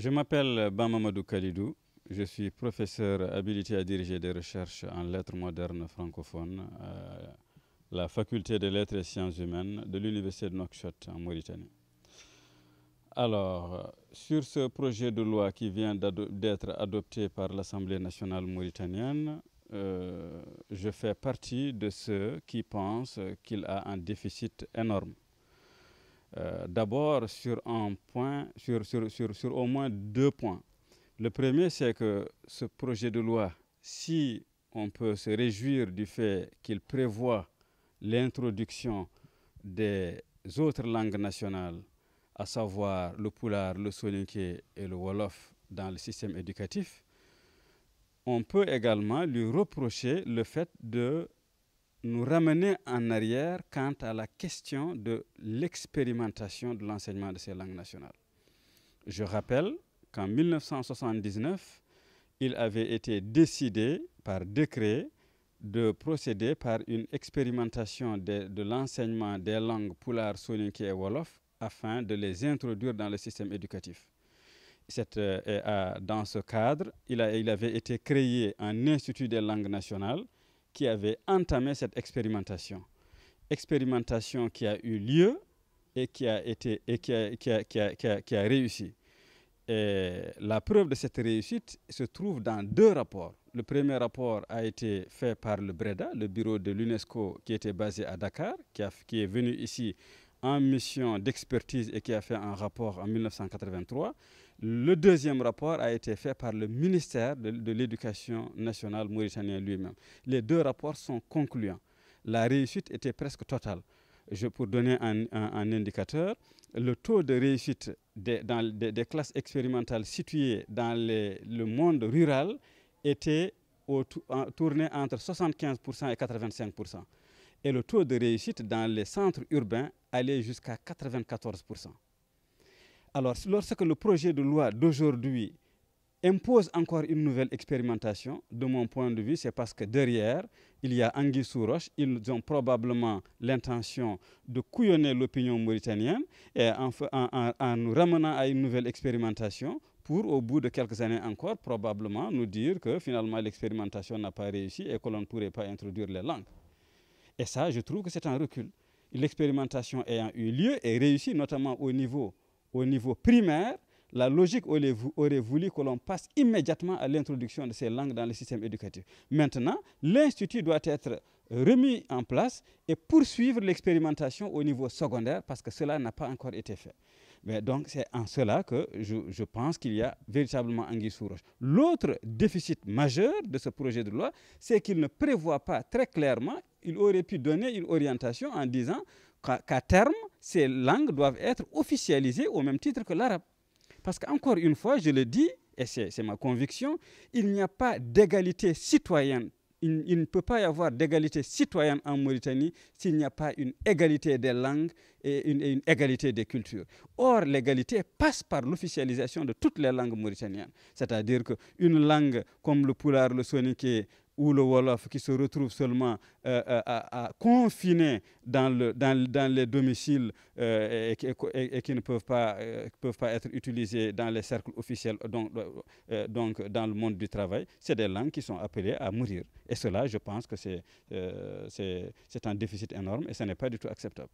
Je m'appelle Bamamadou Kalidou. Je suis professeur habilité à diriger des recherches en lettres modernes francophones à la faculté des lettres et sciences humaines de l'université de Nouakchott en Mauritanie. Alors, sur ce projet de loi qui vient d'être adopté par l'Assemblée nationale mauritanienne, euh, je fais partie de ceux qui pensent qu'il a un déficit énorme. Euh, d'abord sur un point, sur, sur, sur, au moins deux points. Le premier, c'est que ce projet de loi, si on peut se réjouir du fait qu'il prévoit l'introduction des autres langues nationales, à savoir le poulard, le soninké et le wolof dans le système éducatif, on peut également lui reprocher le fait de nous ramener en arrière quant à la question de l'expérimentation de l'enseignement de ces langues nationales. Je rappelle qu'en 1979, il avait été décidé par décret de procéder par une expérimentation de, l'enseignement des langues Poulard, Soninké et Wolof afin de les introduire dans le système éducatif. Cette, euh, euh, dans ce cadre, il, il avait été créé un institut des langues nationales qui avait entamé cette expérimentation. Expérimentation qui a eu lieu et qui a, été, et qui a, qui qui a, qui a réussi. Et la preuve de cette réussite se trouve dans deux rapports. Le premier rapport a été fait par le BREDA, le bureau de l'UNESCO qui était basé à Dakar, qui, qui est venu ici en mission d'expertise et qui a fait un rapport en 1983. Le deuxième rapport a été fait par le ministère de, l'Éducation nationale mauritanien lui-même. Les deux rapports sont concluants. La réussite était presque totale. pour donner un, indicateur, le taux de réussite des, dans, des, classes expérimentales situées dans le monde rural était tourné entre 75% et 85%. Et le taux de réussite dans les centres urbains allait jusqu'à 94%. Alors, lorsque le projet de loi d'aujourd'hui impose encore une nouvelle expérimentation, de mon point de vue, c'est parce que derrière, il y a Anguille roche, ils ont probablement l'intention de couillonner l'opinion mauritanienne et en, en nous ramenant à une nouvelle expérimentation pour, au bout de quelques années encore, probablement nous dire que finalement l'expérimentation n'a pas réussi et que l'on ne pourrait pas introduire les langues. Et ça, je trouve que c'est un recul. L'expérimentation ayant eu lieu et réussi, notamment au niveau au niveau primaire, la logique aurait voulu que l'on passe immédiatement à l'introduction de ces langues dans le système éducatif. Maintenant, l'Institut doit être remis en place et poursuivre l'expérimentation au niveau secondaire parce que cela n'a pas encore été fait. Mais donc, c'est en cela que je, pense qu'il y a véritablement anguille sous roche. L'autre déficit majeur de ce projet de loi, c'est qu'il ne prévoit pas très clairement, il aurait pu donner une orientation en disant qu'à terme, ces langues doivent être officialisées au même titre que l'arabe. Parce qu'encore une fois, je le dis, et c'est ma conviction, il n'y a pas d'égalité citoyenne. Il, ne peut pas y avoir d'égalité citoyenne en Mauritanie s'il n'y a pas une égalité des langues et une, égalité des cultures. Or, l'égalité passe par l'officialisation de toutes les langues mauritaniennes. C'est-à-dire qu'une langue comme le poulard, le soninké, ou le Wolof qui se retrouve seulement euh, euh, à, confiner dans, les domiciles euh, et, qui ne peuvent pas, être utilisés dans les cercles officiels, donc, donc dans le monde du travail, c'est des langues qui sont appelées à mourir. Et cela, je pense que c'est un déficit énorme et ce n'est pas du tout acceptable.